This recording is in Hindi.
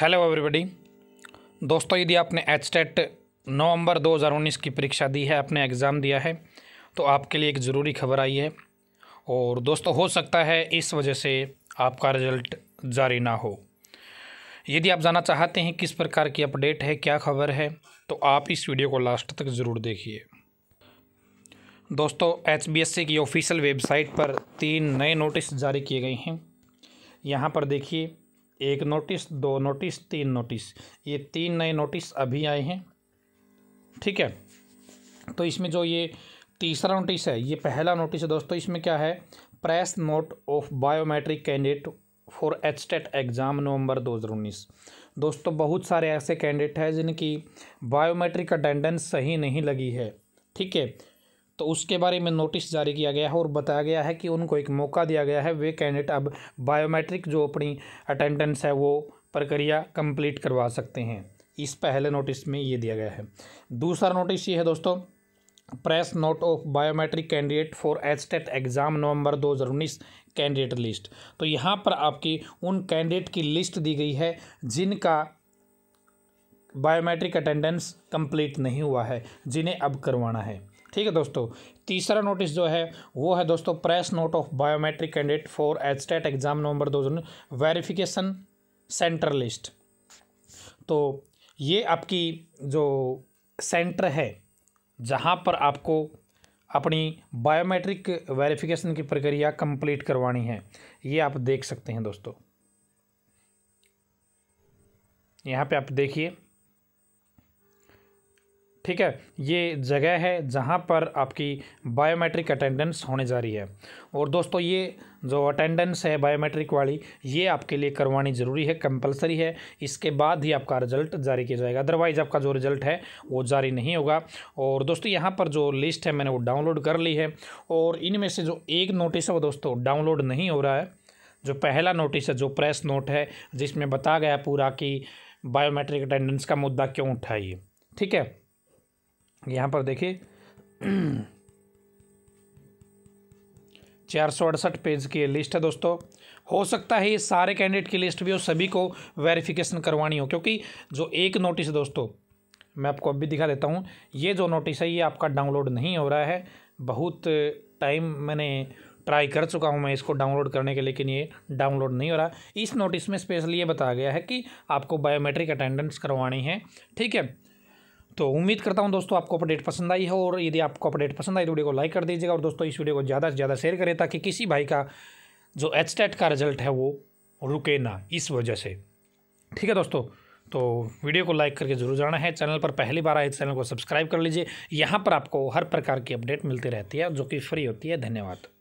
हेलो एवरीबॉडी दोस्तों यदि आपने एच टेट नवम्बर दो की परीक्षा दी है आपने एग्ज़ाम दिया है तो आपके लिए एक ज़रूरी खबर आई है और दोस्तों हो सकता है इस वजह से आपका रिज़ल्ट जारी ना हो यदि आप जानना चाहते हैं किस प्रकार की अपडेट है क्या खबर है तो आप इस वीडियो को लास्ट तक ज़रूर देखिए दोस्तों एच बी एस सी की ऑफिशियल वेबसाइट पर तीन नए नोटिस जारी किए गए हैं यहाँ पर देखिए एक नोटिस दो नोटिस तीन नोटिस ये तीन नए नोटिस अभी आए हैं ठीक है तो इसमें जो ये तीसरा नोटिस है ये पहला नोटिस है दोस्तों इसमें क्या है press note of biometric candidate for HTET exam November 2019 दोस्तों बहुत सारे ऐसे कैंडिडेट हैं जिनकी बायोमेट्रिक अटेंडेंस सही नहीं लगी है ठीक है तो उसके बारे में नोटिस जारी किया गया है और बताया गया है कि उनको एक मौका दिया गया है वे कैंडिडेट अब बायोमेट्रिक जो अपनी अटेंडेंस है वो प्रक्रिया कंप्लीट करवा सकते हैं इस पहले नोटिस में ये दिया गया है दूसरा नोटिस ये है दोस्तों press note of biometric candidate for H TET exam November 2019 candidate list तो यहाँ पर आपकी उन कैंडिडेट की लिस्ट दी गई है जिनका बायोमेट्रिक अटेंडेंस कंप्लीट नहीं हुआ है जिन्हें अब करवाना है ठीक है दोस्तों तीसरा नोटिस जो है वो है दोस्तों press note of biometric candidate for HTET exam November दो वेरिफिकेशन सेंटर लिस्ट तो ये आपकी जो सेंटर है जहाँ पर आपको अपनी बायोमेट्रिक वेरिफिकेशन की प्रक्रिया कंप्लीट करवानी है ये आप देख सकते हैं दोस्तों यहाँ पे आप देखिए ठीक है ये जगह है जहाँ पर आपकी बायोमेट्रिक अटेंडेंस होने जा रही है और दोस्तों ये जो अटेंडेंस है बायोमेट्रिक वाली ये आपके लिए करवानी ज़रूरी है कंपलसरी है इसके बाद ही आपका रिजल्ट जारी किया जाएगा अदरवाइज़ आपका जो रिजल्ट है वो जारी नहीं होगा और दोस्तों यहाँ पर जो लिस्ट है मैंने वो डाउनलोड कर ली है और इनमें से जो एक नोटिस है वो दोस्तों डाउनलोड नहीं हो रहा है जो पहला नोटिस है जो प्रेस नोट है जिसमें बताया गया पूरा कि बायोमेट्रिक अटेंडेंस का मुद्दा क्यों उठाइए ठीक है यहाँ पर देखिए चार सौ अड़सठ पेज की लिस्ट है दोस्तों हो सकता है ये सारे कैंडिडेट की लिस्ट भी हो सभी को वेरिफिकेशन करवानी हो क्योंकि जो एक नोटिस है दोस्तों मैं आपको अब भी दिखा देता हूँ ये जो नोटिस है ये आपका डाउनलोड नहीं हो रहा है बहुत टाइम मैंने ट्राई कर चुका हूँ मैं इसको डाउनलोड करने के लेकिन ये डाउनलोड नहीं हो रहा इस नोटिस में स्पेशली ये बताया गया है कि आपको बायोमेट्रिक अटेंडेंस करवानी है ठीक है तो उम्मीद करता हूँ दोस्तों आपको अपडेट पसंद आई हो और यदि आपको अपडेट पसंद आई तो वीडियो को लाइक कर दीजिएगा और दोस्तों इस वीडियो को ज़्यादा से ज़्यादा शेयर करें ताकि किसी भाई का जो एच का रिजल्ट है वो रुके ना इस वजह से ठीक है दोस्तों तो वीडियो को लाइक करके जरूर जाना है चैनल पर पहली बार आए तो चैनल को सब्सक्राइब कर लीजिए यहाँ पर आपको हर प्रकार की अपडेट मिलती रहती है जो कि फ्री होती है धन्यवाद